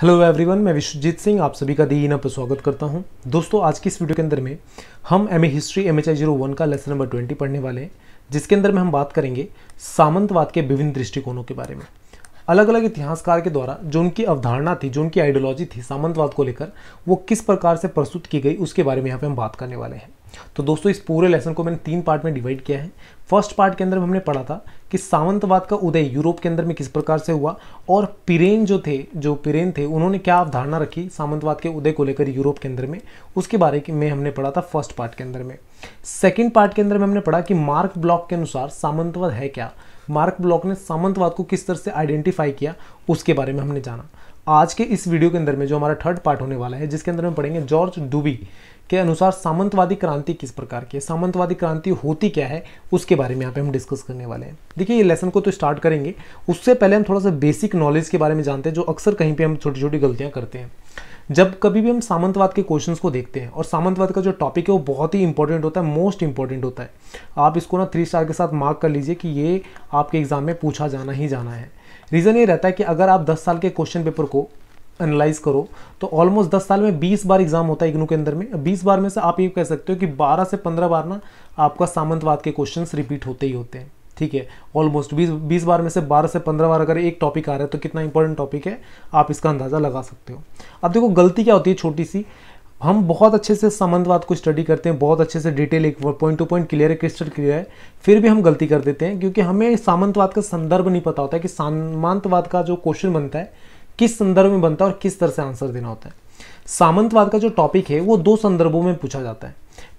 hello everyone मैं विश्वजीत सिंह आप सभी का दी पर स्वागत करता हूं दोस्तों आज की इस वीडियो के अंदर में हम M A history M H I zero one का लेसन नंबर ट्वेंटी पढ़ने वाले हैं जिसके अंदर में हम बात करेंगे सामंतवाद के विभिन्न दृष्टिकोणों के बारे में अलग अलग इतिहासकार के द्वारा जो उनकी अवधारणा थी जो उनकी आइडियोलॉजी थी सामंतवाद को लेकर वो किस प्रकार से प्रस्तुत की गई उसके बारे में यहाँ पर हम बात करने वाले हैं तो दोस्तों इस पूरे लेसन को मैंने तीन पार्ट में डिवाइड किया है फर्स्ट पार्ट के अंदर हमने पढ़ा था कि सावंतवाद का उदय यूरोप के अंदर में किस प्रकार से हुआ और पिरेन जो थे जो पिरेन थे उन्होंने क्या अवधारणा रखी सामंतवाद के उदय को लेकर यूरोप के अंदर में उसके बारे में हमने पढ़ा था फर्स्ट पार्ट के अंदर में सेकेंड पार्ट के अंदर में हमने पढ़ा कि मार्क ब्लॉक के अनुसार सामंतवाद है क्या मार्क ब्लॉक ने सामंतवाद को किस तरह से आइडेंटिफाई किया उसके बारे में हमने जाना आज के इस वीडियो के अंदर में जो हमारा थर्ड पार्ट होने वाला है जिसके अंदर हम पढ़ेंगे जॉर्ज डूबी के अनुसार सामंतवादी क्रांति किस प्रकार की है सामंतवादी क्रांति होती क्या है उसके बारे में यहाँ पे हम डिस्कस करने वाले हैं देखिए ये लेसन को तो स्टार्ट करेंगे उससे पहले हम थोड़ा सा बेसिक नॉलेज के बारे में जानते हैं जो अक्सर कहीं पर हम छोटी छोटी गलतियाँ करते हैं जब कभी भी हम सामंतवाद के क्वेश्चंस को देखते हैं और सामंतवाद का जो टॉपिक है वो बहुत ही इंपॉर्टेंट होता है मोस्ट इंपॉर्टेंट होता है आप इसको ना थ्री स्टार के साथ मार्क कर लीजिए कि ये आपके एग्जाम में पूछा जाना ही जाना है रीज़न ये रहता है कि अगर आप 10 साल के क्वेश्चन पेपर को एनालाइज करो तो ऑलमोस्ट 10 साल में 20 बार एग्जाम होता है इग्नू के अंदर में 20 बार में से आप ये कह सकते हो कि 12 से 15 बार ना आपका सामंतवाद के क्वेश्चंस रिपीट होते ही होते हैं ठीक है ऑलमोस्ट 20 बीस बार में से 12 से 15 बार अगर एक टॉपिक आ रहा है तो कितना इंपॉर्टेंट टॉपिक है आप इसका अंदाज़ा लगा सकते हो अब देखो गलती क्या होती है छोटी सी हम बहुत अच्छे से संबंधवाद को स्टडी करते हैं बहुत अच्छे से डिटेल एक पॉइंट टू पॉइंट क्लियर है क्रिस्टल क्लियर है फिर भी हम गलती कर देते हैं क्योंकि हमें सामंतवाद का संदर्भ नहीं पता होता है कि सामंतवाद का जो क्वेश्चन बनता है किस संदर्भ में बनता है और किस तरह से आंसर देना होता है सामंतवाद का जो टॉपिक है वो दो संदर्भों में पूछा जाता है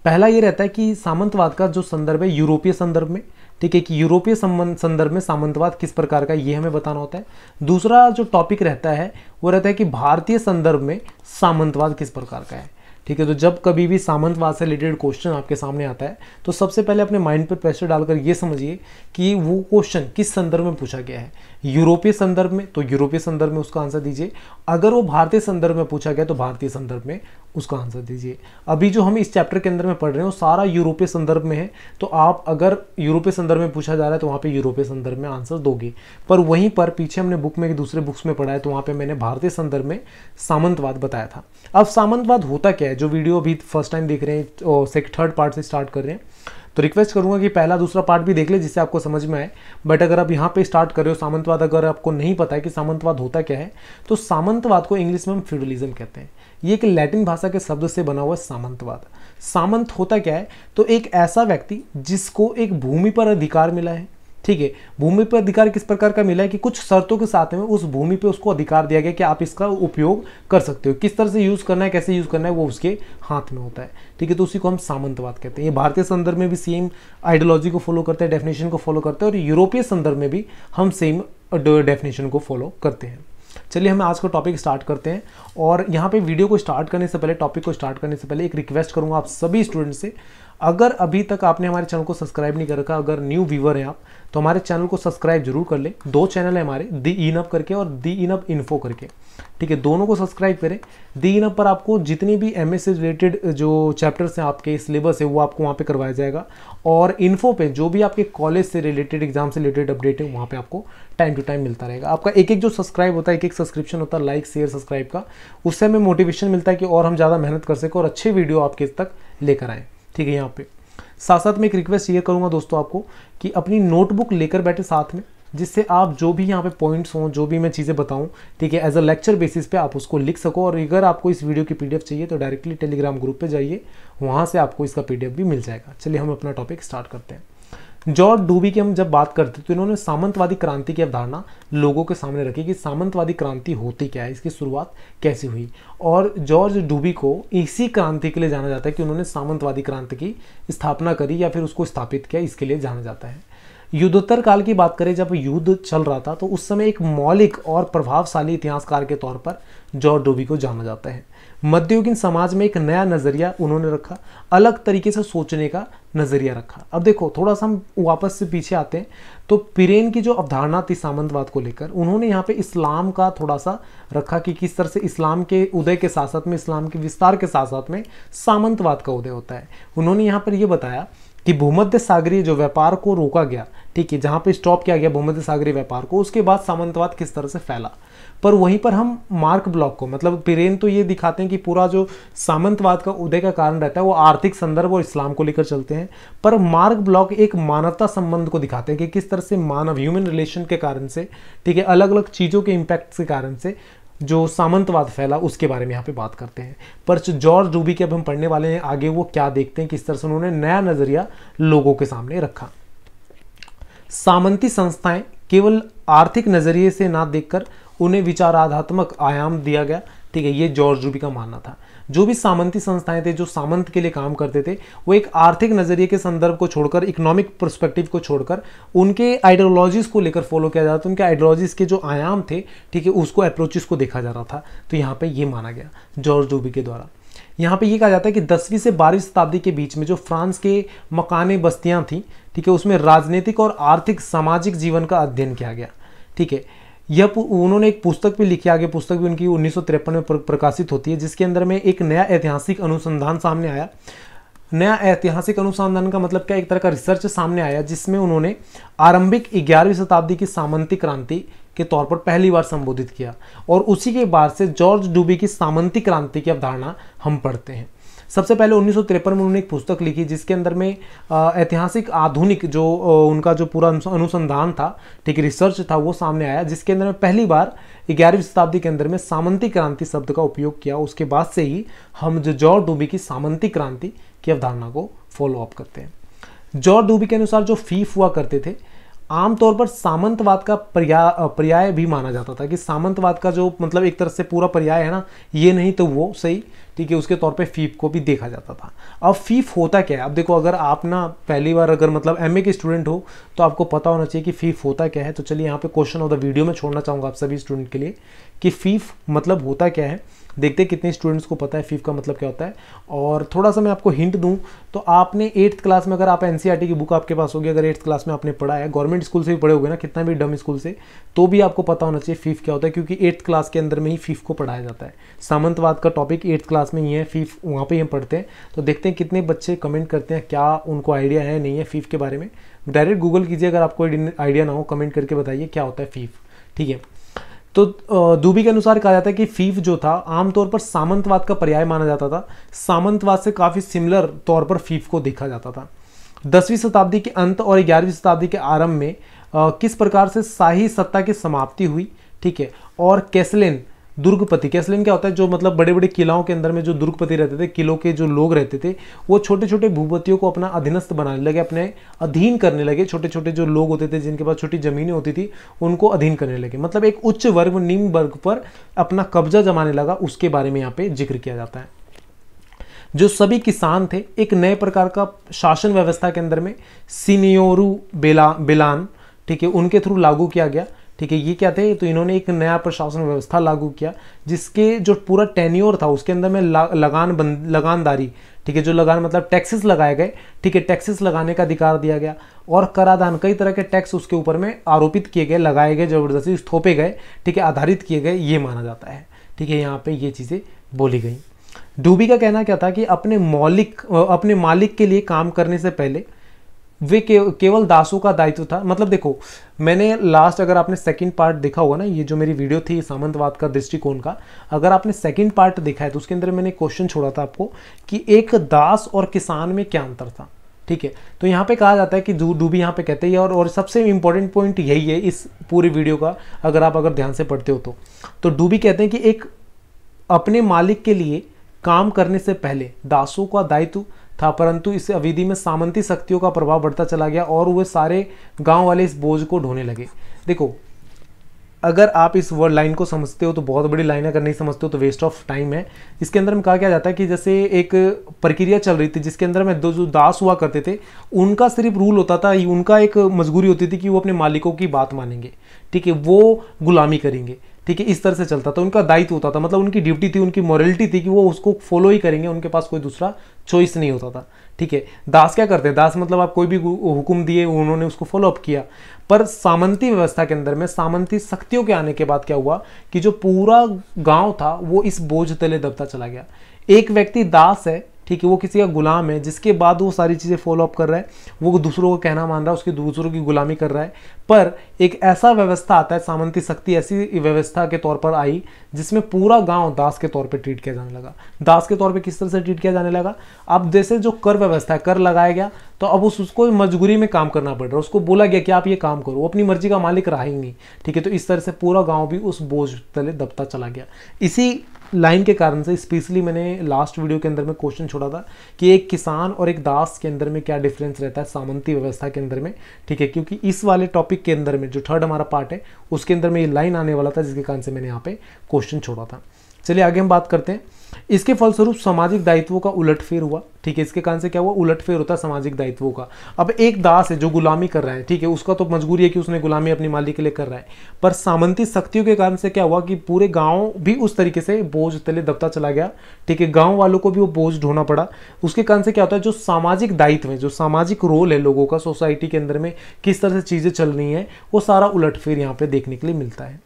पहला ये रहता है कि सामंतवाद का जो संदर्भ है यूरोपीय संदर्भ में ठीक है कि यूरोपीय संबंध संदर्भ में सामंतवाद किस प्रकार का ये हमें बताना होता है दूसरा जो टॉपिक रहता है वो रहता है कि भारतीय संदर्भ में सामंतवाद किस प्रकार का है ठीक है तो जब कभी भी सामंतवाद से रिलेटेड क्वेश्चन आपके सामने आता है तो सबसे पहले अपने माइंड पर प्रेशर डालकर ये समझिए कि वो क्वेश्चन किस संदर्भ में पूछा गया है यूरोपीय संदर्भ में तो यूरोपीय संदर्भ में उसका आंसर दीजिए अगर वो भारतीय संदर्भ में पूछा गया तो भारतीय संदर्भ में उसका आंसर दीजिए अभी जो हम इस चैप्टर के अंदर में पढ़ रहे हैं वो सारा यूरोपीय संदर्भ में है तो आप अगर यूरोपीय संदर्भ में पूछा जा रहा है तो वहाँ पे यूरोपीय संदर्भ में आंसर दोगे पर वहीं पर पीछे हमने बुक में दूसरे बुक्स में पढ़ा है तो वहाँ पर मैंने भारतीय संदर्भ में सामंतवाद बताया था अब सामंतवाद होता क्या है है जो वीडियो अभी फर्स्ट टाइम देख रहे हैं थर्ड पार्ट से स्टार्ट कर रहे हैं तो रिक्वेस्ट करूंगा कि पहला दूसरा पार्ट भी देख ले जिससे आपको समझ में आए बट अगर आप यहाँ पे स्टार्ट कर रहे हो सामंतवाद अगर आपको नहीं पता है कि सामंतवाद होता क्या है तो सामंतवाद को इंग्लिश में हम फ्यूडलिज्म कहते हैं ये एक लैटिन भाषा के शब्द से बना हुआ सामंतवाद सामंत होता क्या है तो एक ऐसा व्यक्ति जिसको एक भूमि पर अधिकार मिला है ठीक है भूमि पर अधिकार किस प्रकार का मिला है कि कुछ शर्तों के साथ में उस भूमि पे उसको अधिकार दिया गया कि आप इसका उपयोग कर सकते हो किस तरह से यूज़ करना है कैसे यूज़ करना है वो उसके हाथ में होता है ठीक है तो उसी को हम सामंतवाद कहते हैं ये भारतीय संदर्भ में भी सेम आइडियोलॉजी को फॉलो करते हैं डेफिनेशन को फॉलो करते हैं और यूरोपीय संदर्भ में भी हम सेम डेफिनेशन को फॉलो करते हैं चलिए हम आज का टॉपिक स्टार्ट करते हैं और यहाँ पे वीडियो को स्टार्ट करने से पहले टॉपिक को स्टार्ट करने से पहले एक रिक्वेस्ट करूँगा आप सभी स्टूडेंट से अगर अभी तक आपने हमारे चैनल को सब्सक्राइब नहीं कर रखा अगर न्यू व्यूवर हैं आप तो हमारे चैनल को सब्सक्राइब जरूर कर लें दो चैनल हैं हमारे दी इन अप करके और दी इन अप इन्फो करके ठीक है दोनों को सब्सक्राइब करें दी इन अप पर आपको जितनी भी एम से रिलेटेड जो चैप्टर्स हैं आपके सिलेबस है वो आपको वहाँ पर करवाया जाएगा और इन्फो पर जो भी आपके कॉलेज से रिलेटेड एग्जाम से रिलेटेड अपडेट है वहाँ पर आपको टाइम टू टाइम मिलता रहेगा आपका एक एक जो सब्सक्राइब होता है एक एक सब्सक्रिप्शन होता है लाइक शेयर सब्सक्राइब का उससे हमें मोटिवेशन मिलता है कि और हम ज़्यादा मेहनत कर सकें और अच्छे वीडियो आपके तक लेकर आएँ ठीक है यहाँ पे साथ साथ मैं एक रिक्वेस्ट ये करूँगा दोस्तों आपको कि अपनी नोटबुक लेकर बैठे साथ में जिससे आप जो भी यहाँ पे पॉइंट्स हों जो भी मैं चीज़ें बताऊँ ठीक है एज अ लेक्चर बेसिस पे आप उसको लिख सको और अगर आपको इस वीडियो की पीडीएफ चाहिए तो डायरेक्टली टेलीग्राम ग्रुप पे जाइए वहाँ से आपको इसका पीडीएफ भी मिल जाएगा चलिए हम अपना टॉपिक स्टार्ट करते हैं जॉर्ज डूबी की हम जब बात करते तो इन्होंने सामंतवादी क्रांति की अवधारणा लोगों के सामने रखी कि सामंतवादी क्रांति होती क्या है इसकी शुरुआत कैसे हुई और जॉर्ज डूबी को इसी क्रांति के लिए जाना जाता है कि उन्होंने सामंतवादी क्रांति की स्थापना करी या फिर उसको स्थापित किया इसके लिए जाना जाता है युद्धोत्तर काल की बात करें जब युद्ध चल रहा था तो उस समय एक मौलिक और प्रभावशाली इतिहासकार के तौर पर जॉर्ज डूबी को जाना जाता है मध्ययुगीन समाज में एक नया नज़रिया उन्होंने रखा अलग तरीके से सोचने का नज़रिया रखा अब देखो थोड़ा सा हम वापस से पीछे आते हैं तो पिरेन की जो अवधारणा थी सामंतवाद को लेकर उन्होंने यहाँ पे इस्लाम का थोड़ा सा रखा कि किस तरह से इस्लाम के उदय के साथ साथ में इस्लाम के विस्तार के साथ साथ में सामंतवाद का उदय होता है उन्होंने यहाँ पर यह बताया कि भूमध्य सागरीय जो व्यापार को रोका गया ठीक है जहाँ पे स्टॉप किया गया भूमध्य सागरीय व्यापार को उसके बाद सामंतवाद किस तरह से फैला पर वहीं पर हम मार्क ब्लॉक को मतलब पिरेन तो ये दिखाते हैं कि पूरा जो सामंतवाद का उदय का कारण रहता है वो आर्थिक संदर्भ और इस्लाम को लेकर चलते हैं पर मार्क ब्लॉक एक मानवता संबंध को दिखाते हैं कि किस तरह से मानव ह्यूमन रिलेशन के कारण से ठीक है अलग अलग चीज़ों के इम्पैक्ट के कारण से जो सामंतवाद फैला उसके बारे में यहाँ पे बात करते हैं पर जॉर्ज रूबी के अब हम पढ़ने वाले हैं आगे वो क्या देखते हैं किस तरह से उन्होंने नया नज़रिया लोगों के सामने रखा सामंती संस्थाएं केवल आर्थिक नज़रिए से ना देखकर उन्हें विचाराधात्मक आयाम दिया गया ठीक है ये जॉर्ज रूबी का मानना था जो भी सामंती संस्थाएं थे जो सामंत के लिए काम करते थे वो एक आर्थिक नजरिए के संदर्भ को छोड़कर इकोनॉमिक पर्सपेक्टिव को छोड़कर उनके आइडियोलॉजीज को लेकर फॉलो किया जाता था उनके आइडियोलॉजीज के जो आयाम थे ठीक है उसको अप्रोचेस को देखा जा रहा था तो यहाँ पर ये माना गया जॉर्ज रूबी के द्वारा यहाँ पे ये कहा जाता है कि दसवीं से बारहवीं शताब्दी के बीच में जो फ्रांस के मकान बस्तियाँ थीं ठीक है उसमें राजनीतिक और आर्थिक सामाजिक जीवन का अध्ययन किया गया ठीक है यह उन्होंने एक पुस्तक भी लिखी आगे पुस्तक भी उनकी उन्नीस में प्रकाशित होती है जिसके अंदर में एक नया ऐतिहासिक अनुसंधान सामने आया नया ऐतिहासिक अनुसंधान का मतलब क्या एक तरह का रिसर्च सामने आया जिसमें उन्होंने आरंभिक ग्यारहवीं शताब्दी की सामंती क्रांति के तौर पर पहली बार संबोधित किया और उसी के बाद से जॉर्ज डूबी की सामंती क्रांति की अवधारणा हम पढ़ते हैं सबसे पहले उन्नीस में उन्होंने एक पुस्तक लिखी जिसके अंदर में ऐतिहासिक आधुनिक जो उनका जो पूरा अनुसंधान था ठीक रिसर्च था वो सामने आया जिसके अंदर में पहली बार ग्यारहवीं शताब्दी के अंदर में सामंती क्रांति शब्द का उपयोग किया उसके बाद से ही हम जो जॉर्ज डूबी की सामंती क्रांति की अवधारणा को फॉलोअप करते हैं जॉर्ज डूबी के अनुसार जो फीफ हुआ करते थे आमतौर पर सामंतवाद का पर्याय भी माना जाता था कि सामंतवाद का जो मतलब एक तरह से पूरा पर्याय है ना ये नहीं तो वो सही ठीक है उसके तौर पे फीफ को भी देखा जाता था अब फीफ होता क्या है अब देखो अगर आप ना पहली बार अगर मतलब एम के स्टूडेंट हो तो आपको पता होना चाहिए कि फीफ होता क्या है तो चलिए यहाँ पे क्वेश्चन ऑफ द वीडियो में छोड़ना चाहूँगा आप सभी स्टूडेंट के लिए कि फीफ मतलब होता क्या है देखते हैं कितने स्टूडेंट्स को पता है फिफ का मतलब क्या होता है और थोड़ा सा मैं आपको हिंट दूं तो आपने एट्थ क्लास में अगर आप एन e की बुक आपके पास होगी अगर एट्थ क्लास में आपने पढ़ा है गवर्नमेंट स्कूल से भी पढ़े होगे ना कितना भी डम स्कूल से तो भी आपको पता होना चाहिए फिफ क्या होता है क्योंकि एट्थ क्लास के अंदर में ही फिफ को पढ़ाया जाता है सामंतवाद का टॉपिक एट्थ क्लास में ही है फिफ वहाँ पर ही हम पढ़ते हैं तो देखते हैं कितने बच्चे कमेंट करते हैं क्या उनको आइडिया है नहीं है फिफ के बारे में डायरेक्ट गूगल कीजिए अगर आपको आइडिया ना हो कमेंट करके बताइए क्या होता है फीफ ठीक है तो दूबी के अनुसार कहा जाता है कि फीफ जो था आमतौर पर सामंतवाद का पर्याय माना जाता था सामंतवाद से काफ़ी सिमिलर तौर पर फीफ को देखा जाता था दसवीं शताब्दी के अंत और ग्यारहवीं शताब्दी के आरंभ में किस प्रकार से शाही सत्ता की समाप्ति हुई ठीक है और कैसलिन दुर्गपति कैसलिन क्या होता है जो मतलब बड़े बड़े किलाओं के अंदर में जो दुर्गपति रहते थे किलों के जो लोग रहते थे वो छोटे छोटे भूपतियों को अपना अधीनस्थ बनाने लगे अपने अधीन करने लगे छोटे छोटे जो लोग होते थे जिनके पास छोटी जमीनें होती थी उनको अधीन करने लगे मतलब एक उच्च वर्ग निम्न वर्ग पर अपना कब्जा जमाने लगा उसके बारे में यहाँ पे जिक्र किया जाता है जो सभी किसान थे एक नए प्रकार का शासन व्यवस्था के अंदर में सीनियोरू बेला बेलान ठीक है उनके थ्रू लागू किया गया ठीक है ये क्या थे तो इन्होंने एक नया प्रशासन व्यवस्था लागू किया जिसके जो पूरा टेन्योर था उसके अंदर में लगान बंद लगानदारी ठीक है जो लगान मतलब टैक्सेस लगाए गए ठीक है टैक्सेस लगाने का अधिकार दिया गया और कराधान कई तरह के टैक्स उसके ऊपर में आरोपित किए गए लगाए गए जबरदस्ती थोपे गए ठीक है आधारित किए गए ये माना जाता है ठीक है यहाँ पे ये चीज़ें बोली गई डूबी का कहना क्या था कि अपने मौलिक अपने मालिक के लिए काम करने से पहले वे के, केवल दासों का दायित्व था मतलब देखो मैंने लास्ट अगर आपने सेकंड पार्ट देखा होगा ना ये जो मेरी वीडियो थी सामंतवाद का दृष्टिकोण का अगर आपने सेकंड पार्ट देखा है तो उसके अंदर मैंने क्वेश्चन छोड़ा था आपको कि एक दास और किसान में क्या अंतर था ठीक है तो यहाँ पे कहा जाता है कि जू डूबी यहाँ पे कहते हैं और और सबसे इंपॉर्टेंट पॉइंट यही है इस पूरी वीडियो का अगर आप अगर ध्यान से पढ़ते हो तो तो डूबी कहते हैं कि एक अपने मालिक के लिए काम करने से पहले दासों का दायित्व था परंतु इस अवधि में सामंती शक्तियों का प्रभाव बढ़ता चला गया और वे सारे गांव वाले इस बोझ को ढोने लगे देखो अगर आप इस वर्ड लाइन को समझते हो तो बहुत बड़ी लाइन है अगर नहीं समझते हो तो वेस्ट ऑफ टाइम है इसके अंदर में कहा क्या जाता है कि जैसे एक प्रक्रिया चल रही थी जिसके अंदर में दो जो दास हुआ करते थे उनका सिर्फ रूल होता था उनका एक मजबूरी होती थी कि वो अपने मालिकों की बात मानेंगे ठीक है वो गुलामी करेंगे ठीक है इस तरह से चलता था उनका दायित्व होता था मतलब उनकी ड्यूटी थी उनकी मॉरलिटी थी कि वो उसको फॉलो ही करेंगे उनके पास कोई दूसरा चॉइस नहीं होता था ठीक है दास क्या करते दास मतलब आप कोई भी हुक्म दिए उन्होंने उसको फॉलोअप किया पर सामंती व्यवस्था के अंदर में सामंती शक्तियों के आने के बाद क्या हुआ कि जो पूरा गांव था वो इस बोझ तले दबता चला गया एक व्यक्ति दास है ठीक है वो किसी का गुलाम है जिसके बाद वो सारी चीज़ें फॉलोअप कर रहा है वो दूसरों को कहना मान रहा है उसकी दूसरों की गुलामी कर रहा है पर एक ऐसा व्यवस्था आता है सामंती शक्ति ऐसी व्यवस्था के तौर पर आई जिसमें पूरा गांव दास के तौर पर ट्रीट किया जाने लगा दास के तौर पर किस तरह से ट्रीट किया जाने लगा अब जैसे जो कर व्यवस्था है कर लगाया गया तो अब उस उसको मजबूरी में काम करना पड़ रहा है उसको बोला गया कि आप ये काम करो अपनी मर्जी का मालिक रहा ही नहीं ठीक है तो इस तरह से पूरा गाँव भी उस बोझ तले दबता चला गया इसी लाइन के कारण से स्पेशली मैंने लास्ट वीडियो के अंदर में क्वेश्चन छोड़ा था कि एक किसान और एक दास के अंदर में क्या डिफरेंस रहता है सामंती व्यवस्था के अंदर में ठीक है क्योंकि इस वाले टॉपिक के अंदर में जो थर्ड हमारा पार्ट है उसके अंदर में ये लाइन आने वाला था जिसके कारण से मैंने यहाँ पे क्वेश्चन छोड़ा था चलिए आगे हम बात करते हैं इसके फलस्वरूप सामाजिक दायित्वों का उलटफेर हुआ ठीक है इसके कारण से क्या हुआ उलटफेर होता है सामाजिक दायित्वों का अब एक दास है जो गुलामी कर रहा है ठीक है उसका तो मजबूरी है कि उसने गुलामी अपनी मालिक के लिए कर रहा है पर सामंती शक्तियों के कारण से क्या हुआ कि पूरे गांव भी उस तरीके से बोझ तले दबता चला गया ठीक है गाँव वालों को भी वो बोझ ढोना पड़ा उसके कारण से क्या होता है जो सामाजिक दायित्व है जो सामाजिक रोल है लोगों का सोसाइटी के अंदर में किस तरह से चीज़ें चल रही हैं वो सारा उलटफेर यहाँ पर देखने के लिए मिलता है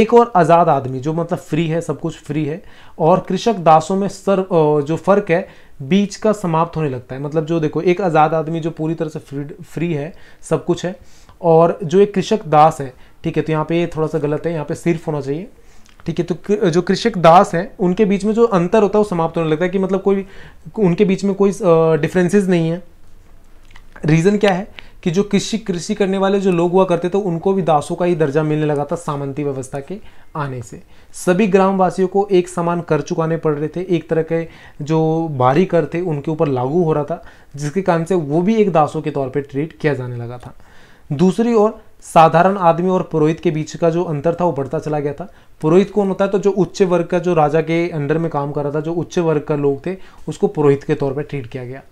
एक और आज़ाद आदमी जो मतलब फ्री है सब कुछ फ्री है और कृषक दासों में सर जो फ़र्क है बीच का समाप्त होने लगता है मतलब जो देखो एक आज़ाद आदमी जो पूरी तरह से फ्री है सब कुछ है और जो एक कृषक दास है ठीक है तो यहाँ पे ये थोड़ा सा गलत है यहाँ पे सिर्फ होना चाहिए ठीक है तो जो कृषक दास है उनके बीच में जो अंतर होता है वो समाप्त होने लगता है कि मतलब कोई उनके बीच में कोई डिफ्रेंसेज नहीं है रीज़न क्या है कि जो कृषि कृषि करने वाले जो लोग हुआ करते थे उनको भी दासों का ही दर्जा मिलने लगा था सामंती व्यवस्था के आने से सभी ग्रामवासियों को एक समान कर चुकाने पड़ रहे थे एक तरह के जो भारी कर थे उनके ऊपर लागू हो रहा था जिसके कारण से वो भी एक दासों के तौर पर ट्रीट किया जाने लगा था दूसरी ओर साधारण आदमी और पुरोहित के बीच का जो अंतर था वो बढ़ता चला गया था पुरोहित कौन होता है तो जो उच्च वर्ग का जो राजा के अंडर में काम कर रहा था जो उच्च वर्ग का लोग थे उसको पुरोहित के तौर पर ट्रीट किया गया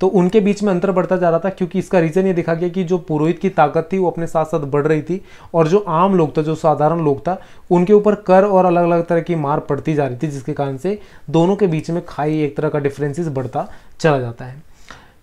तो उनके बीच में अंतर बढ़ता जा रहा था क्योंकि इसका रीज़न ये देखा गया कि जो पुरोहित की ताकत थी वो अपने साथ साथ बढ़ रही थी और जो आम लोग था जो साधारण लोग था उनके ऊपर कर और अलग अलग तरह की मार पड़ती जा रही थी जिसके कारण से दोनों के बीच में खाई एक तरह का डिफ्रेंसिस बढ़ता चला जाता है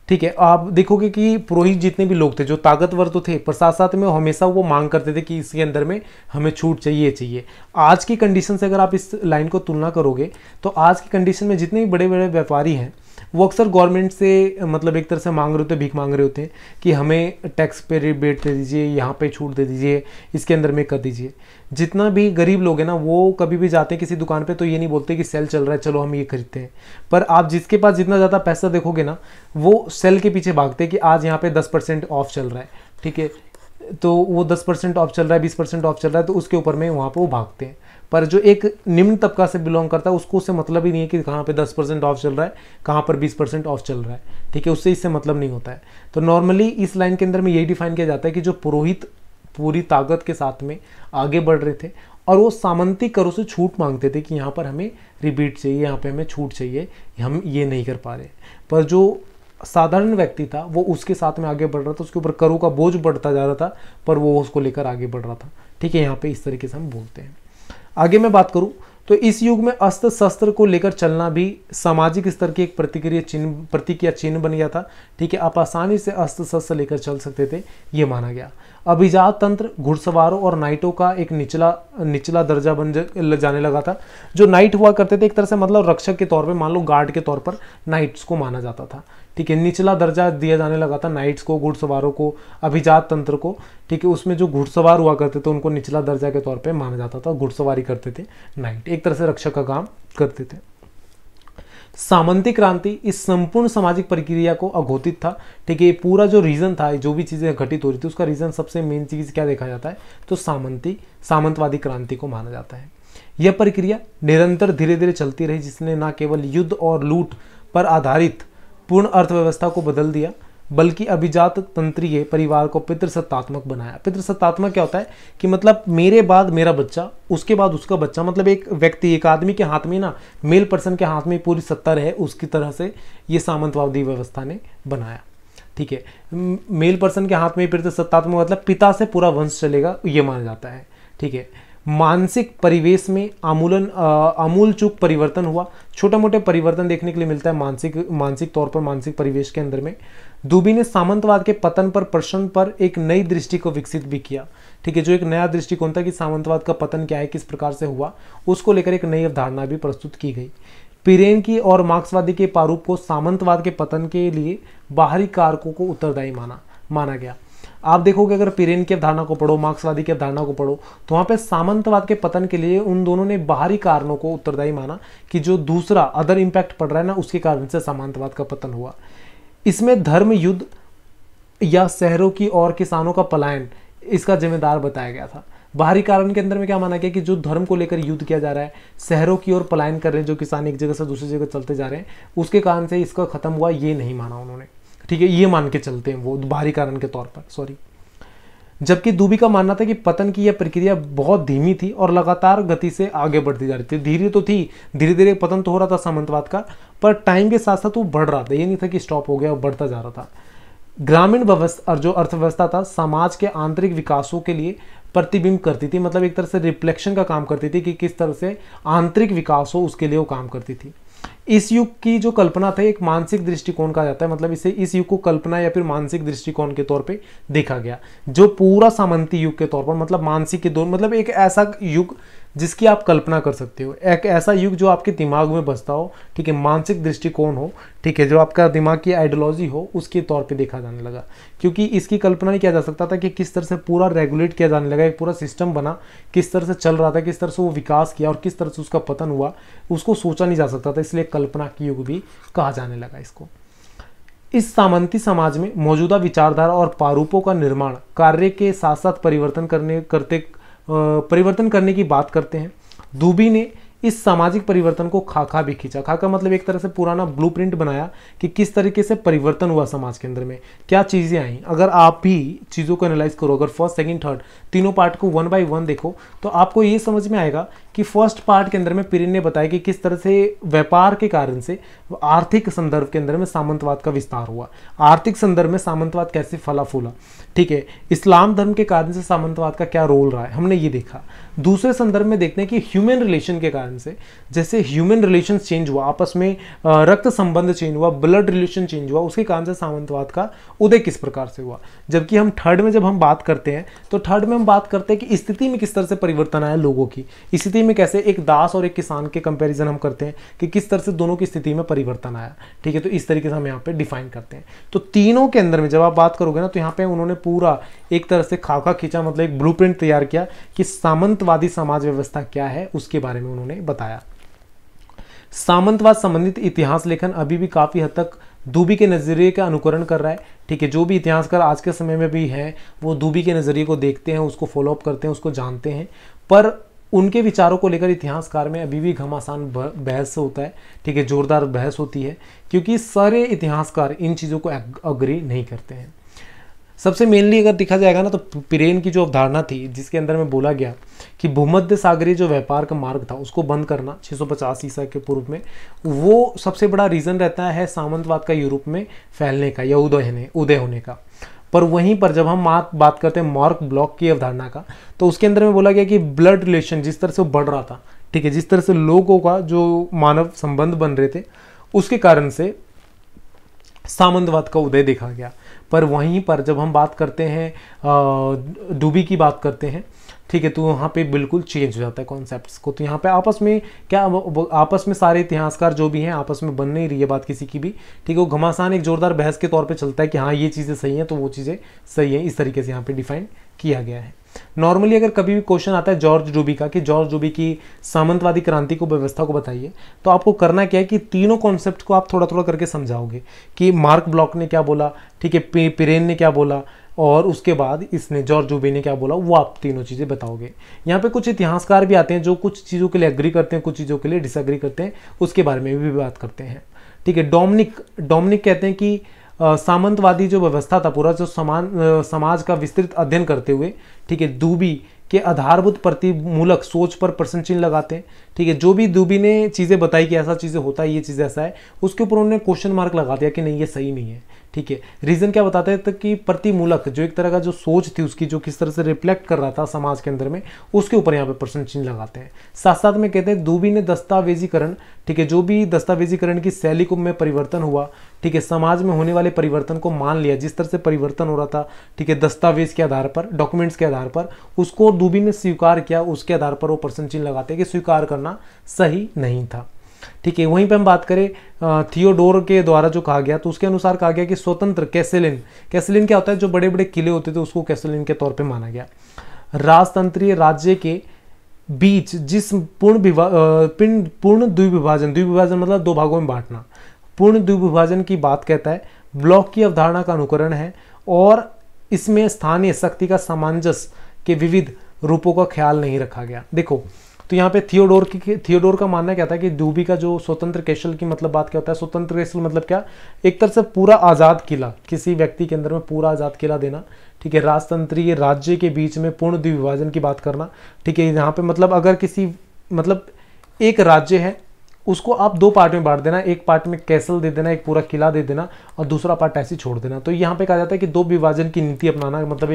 ठीक है आप देखोगे कि पुरोहित जितने भी लोग थे जो ताकतवर तो थे पर साथ साथ में हमेशा वो मांग करते थे कि इसके अंदर में हमें छूट चाहिए चाहिए आज की कंडीशन से अगर आप इस लाइन को तुलना करोगे तो आज की कंडीशन में जितने भी बड़े बड़े व्यापारी हैं वो अक्सर गवर्नमेंट से मतलब एक तरह से मांग रहे होते भीख मांग रहे होते हैं कि हमें टैक्स पे रिबेट दे दीजिए यहाँ पे छूट दे दीजिए इसके अंदर में कर दीजिए जितना भी गरीब लोग हैं ना वो कभी भी जाते हैं किसी दुकान पे तो ये नहीं बोलते कि सेल चल रहा है चलो हम ये खरीदते हैं पर आप जिसके पास जितना ज़्यादा पैसा देखोगे ना वो सेल के पीछे भागते हैं कि आज यहाँ पे दस परसेंट ऑफ चल रहा है ठीक है तो वो दस परसेंट ऑफ चल रहा है बीस परसेंट ऑफ चल रहा है तो उसके ऊपर में वहाँ पर वो भागते हैं पर जो एक निम्न तबका से बिलोंग करता है उसको उससे मतलब ही नहीं है कि कहाँ पे 10 परसेंट ऑफ चल रहा है कहाँ पर 20 परसेंट ऑफ चल रहा है ठीक है उससे इससे मतलब नहीं होता है तो नॉर्मली इस लाइन के अंदर में यही डिफाइन किया जाता है कि जो पुरोहित पूरी ताकत के साथ में आगे बढ़ रहे थे और वो सामंती करों से छूट मांगते थे कि यहाँ पर हमें रिपीट चाहिए यहाँ पर हमें छूट चाहिए हम ये नहीं कर पा रहे पर जो साधारण व्यक्ति था वो उसके साथ में आगे बढ़ रहा था उसके ऊपर करों का बोझ बढ़ता जा रहा था पर वो उसको लेकर आगे बढ़ रहा था ठीक है यहाँ पे इस तरीके से हम बोलते हैं आगे मैं बात करूं तो इस युग में अस्त्र शस्त्र को लेकर चलना भी सामाजिक स्तर की एक प्रतिक्रिया चिन्ह प्रतिक्रिया चिन्ह बन गया था ठीक है आप आसानी से अस्त्र शस्त्र लेकर चल सकते थे ये माना गया अभिजात तंत्र घुड़सवारों और नाइटों का एक निचला निचला दर्जा बन जाने लगा था जो नाइट हुआ करते थे एक तरह से मतलब रक्षक के तौर पर मान लो गार्ड के तौर पर नाइट्स को माना जाता था ठीक है निचला दर्जा दिया जाने लगा था नाइट्स को घुड़सवारों को अभिजात तंत्र को ठीक है उसमें जो घुड़सवार हुआ करते थे उनको निचला दर्जा के तौर पे माना जाता था घुड़सवारी करते थे नाइट एक तरह से रक्षा का काम करते थे सामंती क्रांति इस संपूर्ण सामाजिक प्रक्रिया को अघोतित था ठीक है पूरा जो रीज़न था जो भी चीज़ें घटित हो रही थी उसका रीज़न सबसे मेन चीज़ क्या देखा जाता है तो सामंती सामंतवादी क्रांति को माना जाता है यह प्रक्रिया निरंतर धीरे धीरे चलती रही जिसने ना केवल युद्ध और लूट पर आधारित पूर्ण अर्थव्यवस्था को बदल दिया बल्कि अभिजात तंत्रीय परिवार को पितृसत्तात्मक बनाया पितृसत्तात्मक क्या होता है कि मतलब मेरे बाद मेरा बच्चा उसके बाद उसका बच्चा मतलब एक व्यक्ति एक आदमी के हाथ में ना मेल पर्सन के हाथ में पूरी सत्ता रहे उसकी तरह से ये सामंतवादी व्यवस्था ने बनाया ठीक है मेल पर्सन के हाथ में पितृसत्तात्मक मतलब पिता से पूरा वंश चलेगा ये माना जाता है ठीक है मानसिक परिवेश में आमूलन आमूलचूक परिवर्तन हुआ छोटा मोटे परिवर्तन देखने के लिए मिलता है मानसिक मानसिक तौर पर मानसिक परिवेश के अंदर में दुबी ने सामंतवाद के पतन पर प्रश्न पर एक नई दृष्टि को विकसित भी किया ठीक है जो एक नया दृष्टिकोण था कि सामंतवाद का पतन क्या है किस प्रकार से हुआ उसको लेकर एक नई अवधारणा भी प्रस्तुत की गई पिरेन की और मार्क्सवादी के प्रारूप को सामंतवाद के पतन के लिए बाहरी कारकों को उत्तरदायी माना माना गया आप देखोगे अगर पिरेन की अवधारणा को पढ़ो मार्क्सवादी की अवधारणा को पढ़ो तो वहाँ पे सामंतवाद के पतन के लिए उन दोनों ने बाहरी कारणों को उत्तरदायी माना कि जो दूसरा अदर इम्पैक्ट पड़ रहा है ना उसके कारण से सामंतवाद का पतन हुआ इसमें धर्म युद्ध या शहरों की और किसानों का पलायन इसका जिम्मेदार बताया गया था बाहरी कारण के अंदर में क्या माना गया कि जो धर्म को लेकर युद्ध किया जा रहा है शहरों की ओर पलायन कर रहे हैं जो किसान एक जगह से दूसरी जगह चलते जा रहे हैं उसके कारण से इसका खत्म हुआ ये नहीं माना उन्होंने ठीक है ये मान के चलते हैं वो बाहरी कारण के तौर पर सॉरी जबकि दूबी का मानना था कि पतन की यह प्रक्रिया बहुत धीमी थी और लगातार गति से आगे बढ़ती जा रही थी धीरे तो थी धीरे धीरे पतन तो हो रहा था सामंतवाद का पर टाइम के साथ साथ वो बढ़ रहा था ये नहीं था कि स्टॉप हो गया और बढ़ता जा रहा था ग्रामीण व्यवस्था जो अर्थव्यवस्था था समाज के आंतरिक विकासों के लिए प्रतिबिंब करती थी मतलब एक तरह से रिफ्लेक्शन का काम करती थी कि किस तरह से आंतरिक विकास हो उसके लिए वो काम करती थी इस युग की जो कल्पना था एक मानसिक दृष्टिकोण कहा जाता है मतलब इसे इस युग को कल्पना या फिर मानसिक दृष्टिकोण के तौर पे देखा गया जो पूरा सामंती युग के तौर पर मतलब मानसिक के दौर मतलब एक ऐसा युग जिसकी आप कल्पना कर सकते हो एक ऐसा युग जो आपके दिमाग में बसता हो ठीक है मानसिक दृष्टिकोण हो ठीक है जो आपका दिमाग की आइडियोलॉजी हो उसके तौर पे देखा जाने लगा क्योंकि इसकी कल्पना नहीं किया जा सकता था कि किस तरह से पूरा रेगुलेट किया जाने लगा एक पूरा सिस्टम बना किस तरह से चल रहा था किस तरह से वो विकास किया और किस तरह से उसका पतन हुआ उसको सोचा नहीं जा सकता था इसलिए कल्पना की युग भी कहा जाने लगा इसको इस सामंती समाज में मौजूदा विचारधारा और प्रारूपों का निर्माण कार्य के साथ साथ परिवर्तन करने करते परिवर्तन करने की बात करते हैं दुबी ने इस सामाजिक परिवर्तन को खाका भी खींचा खाका मतलब एक तरह से पुराना ब्लूप्रिंट बनाया कि किस तरीके से परिवर्तन हुआ समाज के अंदर में क्या चीज़ें आई अगर आप भी चीज़ों को एनालाइज करो अगर फर्स्ट सेकंड थर्ड तीनों पार्ट को वन बाय वन देखो तो आपको ये समझ में आएगा कि फर्स्ट पार्ट के अंदर में पिरिन ने बताया कि किस तरह से व्यापार के कारण से आर्थिक संदर्भ के अंदर में सामंतवाद का विस्तार हुआ आर्थिक संदर्भ में सामंतवाद कैसे फला फूला ठीक है इस्लाम धर्म के कारण से सामंतवाद का क्या रोल रहा है हमने ये देखा दूसरे संदर्भ में देखते हैं कि ह्यूमन रिलेशन के कारण से जैसे ह्यूमन रिलेशन चेंज हुआ आपस में रक्त संबंध चेंज हुआ ब्लड रिलेशन चेंज हुआ उसके कारण से सामंतवाद का उदय किस प्रकार से हुआ जबकि हम थर्ड में जब हम बात करते हैं तो थर्ड में हम बात करते हैं कि स्थिति में किस तरह से परिवर्तन आया लोगों की स्थिति में कैसे एक दास और एक किसान के कंपैरिजन हम करते हैं कि किस तरह से दोनों की स्थिति में परिवर्तन आया ठीक है तो इस तरीके से हम यहाँ पे डिफाइन करते हैं तो तीनों के अंदर में जब आप बात करोगे ना तो यहाँ पे उन्होंने पूरा एक तरह से खाका खींचा मतलब एक ब्लू तैयार किया कि सामंतवादी समाज व्यवस्था क्या है उसके बारे में उन्होंने बताया सामंतवाद संबंधित इतिहास लेखन अभी भी काफ़ी हद तक दूबी के नज़रिए का अनुकरण कर रहा है ठीक है जो भी इतिहासकार आज के समय में भी हैं वो दूबी के नज़रिए को देखते हैं उसको फॉलोअप करते हैं उसको जानते हैं पर उनके विचारों को लेकर इतिहासकार में अभी भी घमासान बहस होता है ठीक है जोरदार बहस होती है क्योंकि सारे इतिहासकार इन चीज़ों को अग्री नहीं करते हैं सबसे मेनली अगर देखा जाएगा ना तो पिरेन की जो अवधारणा थी जिसके अंदर में बोला गया कि भूमध्य सागरी जो व्यापार का मार्ग था उसको बंद करना 650 ईसा के पूर्व में वो सबसे बड़ा रीज़न रहता है सामंतवाद का यूरोप में फैलने का या उदय होने उदय होने का पर वहीं पर जब हम बात करते हैं मॉर्क ब्लॉक की अवधारणा का तो उसके अंदर में बोला गया कि ब्लड रिलेशन जिस तरह से बढ़ रहा था ठीक है जिस तरह से लोगों का जो मानव संबंध बन रहे थे उसके कारण से सामंतवाद का उदय देखा गया पर वहीं पर जब हम बात करते हैं डूबी की बात करते हैं ठीक है तो यहाँ पे बिल्कुल चेंज हो जाता है कॉन्सेप्ट को तो यहाँ पे आपस में क्या आपस में सारे इतिहासकार जो भी हैं आपस में बन नहीं रही है बात किसी की भी ठीक है वो घमासान एक जोरदार बहस के तौर पे चलता है कि हाँ ये चीज़ें सही हैं तो वो चीज़ें सही हैं इस तरीके से यहाँ पे डिफाइन किया गया है नॉर्मली अगर कभी भी क्वेश्चन आता है जॉर्ज डूबी का कि जॉर्ज डूबी की सामंतवादी क्रांति को व्यवस्था को बताइए तो आपको करना क्या है कि तीनों कॉन्सेप्ट को आप थोड़ा थोड़ा करके समझाओगे कि मार्क ब्लॉक ने क्या बोला ठीक है पिरेन ने क्या बोला और उसके बाद इसने जॉर्ज डूबी ने क्या बोला वो आप तीनों चीज़ें बताओगे यहाँ पर कुछ इतिहासकार भी आते हैं जो कुछ चीज़ों के लिए अग्री करते हैं कुछ चीज़ों के लिए डिसअग्री करते हैं उसके बारे में भी बात करते हैं ठीक है डोमिनिक डोमिनिक कहते हैं कि सामंतवादी जो व्यवस्था था पूरा जो समान समाज का विस्तृत अध्ययन करते हुए ठीक है दूबी के आधारभूत प्रतिमूलक सोच पर प्रश्न चिन्ह लगाते हैं ठीक है जो भी दूबी ने चीज़ें बताई कि ऐसा चीज़ें होता है ये चीज़ ऐसा है उसके ऊपर उन्होंने क्वेश्चन मार्क लगा दिया कि नहीं ये सही नहीं है ठीक है रीज़न क्या बताते हैं तो कि प्रतिमूलक जो एक तरह का जो सोच थी उसकी जो किस तरह से रिफ्लेक्ट कर रहा था समाज के अंदर में उसके ऊपर यहाँ पे प्रश्न चिन्ह लगाते हैं साथ साथ में कहते हैं दूबी ने दस्तावेजीकरण ठीक है जो भी दस्तावेजीकरण की शैली को में परिवर्तन हुआ ठीक है समाज में होने वाले परिवर्तन को मान लिया जिस तरह से परिवर्तन हो रहा था ठीक है दस्तावेज के आधार पर डॉक्यूमेंट्स के आधार पर उसको दूबी ने स्वीकार किया उसके आधार पर वो प्रश्न चिन्ह लगाते हैं कि स्वीकार करना सही नहीं था ठीक है वहीं पे हम बात करें थियोडोर के द्वारा जो कहा गया तो उसके अनुसार कहा गया कि स्वतंत्र कैसेलिन कैसेलिन क्या होता है जो बड़े बड़े किले होते थे उसको कैसेलिन के तौर पर माना गया राजतंत्रीय राज्य के बीच जिस पूर्ण विभा पूर्ण द्विविभाजन द्विविभाजन मतलब दो भागों में बांटना पूर्ण द्विविभाजन की बात कहता है ब्लॉक की अवधारणा का अनुकरण है और इसमें स्थानीय शक्ति का सामंजस्य के विविध रूपों का ख्याल नहीं रखा गया देखो तो यहाँ पे थियोडोर की थियोडोर का मानना क्या था कि दूबी का जो स्वतंत्र केशल की मतलब बात क्या होता है स्वतंत्र केशल मतलब क्या एक तरह से पूरा आज़ाद किला किसी व्यक्ति के अंदर में पूरा आज़ाद किला देना ठीक है राजतंत्रीय राज्य के बीच में पूर्ण द्विविभाजन की बात करना ठीक है यहाँ पे मतलब अगर किसी मतलब एक राज्य है उसको आप दो पार्ट में बांट देना एक पार्ट में कैसल दे देना एक पूरा किला दे देना और दूसरा पार्ट ऐसे छोड़ देना तो यहाँ पे कहा जाता है कि दो विभाजन की नीति अपनाना मतलब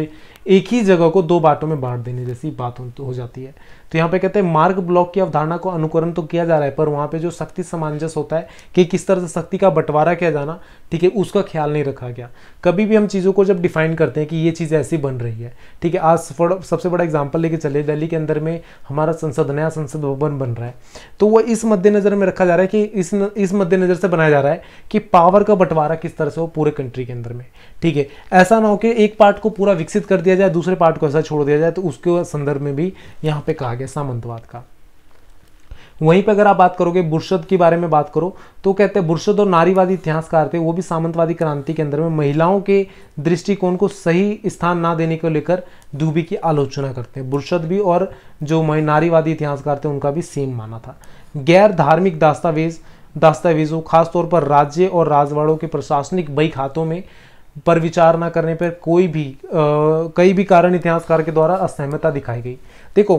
एक ही जगह को दो बाटों में बांट देने जैसी बात हो जाती है तो यहाँ पे कहते हैं मार्ग ब्लॉक की अवधारणा को अनुकरण तो किया जा रहा है पर वहाँ पे जो शक्ति सामंजस होता है कि किस तरह से शक्ति का बंटवारा किया जाना ठीक है उसका ख्याल नहीं रखा गया कभी भी हम चीज़ों को जब डिफाइन करते हैं कि ये चीज़ ऐसी बन रही है ठीक है आज सबसे बड़ा एग्जाम्पल लेके चले दिल्ली के अंदर में हमारा संसद नया संसद भवन बन रहा है तो वह इस मद्देनज़र में रखा जा रहा है कि इस इस मद्देनज़र से बनाया जा रहा है कि पावर का बंटवारा किस किस तरह से हो पूरे कंट्री के अंदर में ठीक है ऐसा ना हो कि एक पार्ट को पूरा विकसित कर दिया जाए दूसरे पार्ट को ऐसा छोड़ दिया जाए तो उसके संदर्भ में भी यहाँ पे कहा गया सामंतवाद का वहीं पर अगर आप बात करोगे बुरशद के बारे में बात करो तो कहते हैं बुरशद और नारीवादी इतिहासकार थे वो भी सामंतवादी क्रांति के अंदर में महिलाओं के दृष्टिकोण को सही स्थान ना देने को लेकर दूबी की आलोचना करते हैं बुरशद भी और जो नारीवादी इतिहासकार थे उनका भी सेम माना था गैर धार्मिक दस्तावेज दस्तावेजों खासतौर पर राज्य और राजवाड़ों के प्रशासनिक बही खातों में पर विचार न करने पर कोई भी आ, कई भी कारण इतिहासकार के द्वारा असहमता दिखाई गई देखो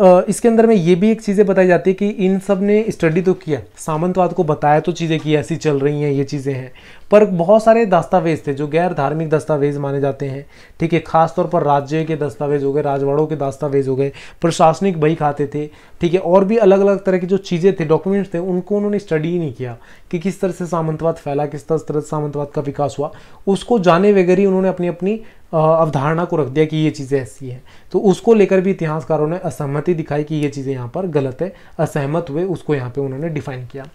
आ, इसके अंदर में ये भी एक चीज़ें बताई जाती है कि इन सब ने स्टडी तो किया सामंतवाद को बताया तो चीज़ें की ऐसी चल रही हैं ये चीज़ें हैं पर बहुत सारे दस्तावेज थे जो गैर धार्मिक दस्तावेज माने जाते हैं ठीक है खासतौर पर राज्य के दस्तावेज हो गए राजवाड़ों के दस्तावेज हो गए प्रशासनिक बही खाते थे ठीक है और भी अलग अलग तरह की जो चीज़ें थे डॉक्यूमेंट्स थे उनको उन्होंने स्टडी नहीं किया कि किस तरह से सामंतवाद फैला किस तरह से सामंतवाद का विकास हुआ उसको जाने वगैरह ही उन्होंने अपनी अपनी अवधारणा को रख दिया कि ये चीज़ें ऐसी हैं तो उसको लेकर भी इतिहासकारों ने असहमति दिखाई कि ये चीज़ें यहाँ पर गलत है असहमत हुए उसको यहाँ पर उन्होंने डिफाइन किया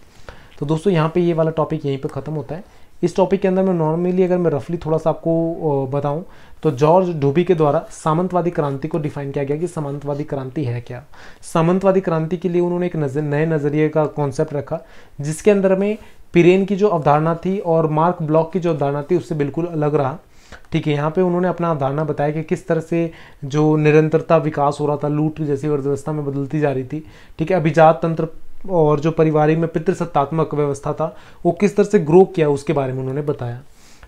तो दोस्तों यहाँ पे ये वाला टॉपिक यहीं पे ख़त्म होता है इस टॉपिक के अंदर मैं नॉर्मली अगर मैं रफली थोड़ा सा आपको बताऊं तो जॉर्ज डूबी के द्वारा सामंतवादी क्रांति को डिफाइन किया गया कि सामंतवादी क्रांति है क्या सामंतवादी क्रांति के लिए उन्होंने एक नजर नए नज़रिए का कॉन्सेप्ट रखा जिसके अंदर में पिरेन की जो अवधारणा थी और मार्क ब्लॉक की जो अवधारणा थी उससे बिल्कुल अलग रहा ठीक है यहाँ पे उन्होंने अपना अवधारणा बताया कि किस तरह से जो निरंतरता विकास हो रहा था लूट जैसी अर्थव्यवस्था में बदलती जा रही थी ठीक है अभिजात तंत्र और जो पारिवारिक में पितृसत्तात्मक व्यवस्था था वो किस तरह से ग्रो किया उसके बारे में उन्होंने बताया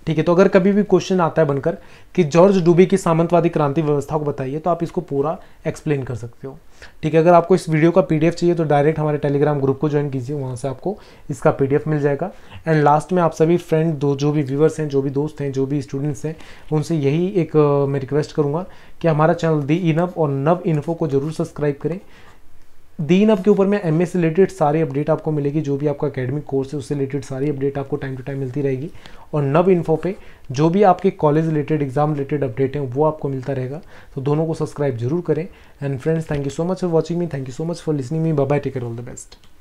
ठीक है तो अगर कभी भी क्वेश्चन आता है बनकर कि जॉर्ज डूबे की सामंतवादी क्रांति व्यवस्था को बताइए तो आप इसको पूरा एक्सप्लेन कर सकते हो ठीक है अगर आपको इस वीडियो का पीडीएफ चाहिए तो डायरेक्ट हमारे टेलीग्राम ग्रुप को ज्वाइन कीजिए वहाँ से आपको इसका पीडीएफ मिल जाएगा एंड लास्ट में आप सभी फ्रेंड दो जो भी व्यूवर्स हैं जो भी दोस्त हैं जो भी स्टूडेंट्स हैं उनसे यही एक मैं रिक्वेस्ट करूँगा कि हमारा चैनल दी इनव और नव इन्फो को जरूर सब्सक्राइब करें दीन अब के ऊपर में एम से रिलेटेड सारी अपडेट आपको मिलेगी जो भी आपका अकेडमिक कोर्स है उससे रिलेटेड सारी अपडेट आपको टाइम टू टाइम मिलती रहेगी और नव इन्फो पे जो भी आपके college related exam related update हैं वो आपको मिलता रहेगा तो दोनों को सब्सक्राइब जरूर करें and friends thank you so much for watching me thank you so much for listening me bye take all the best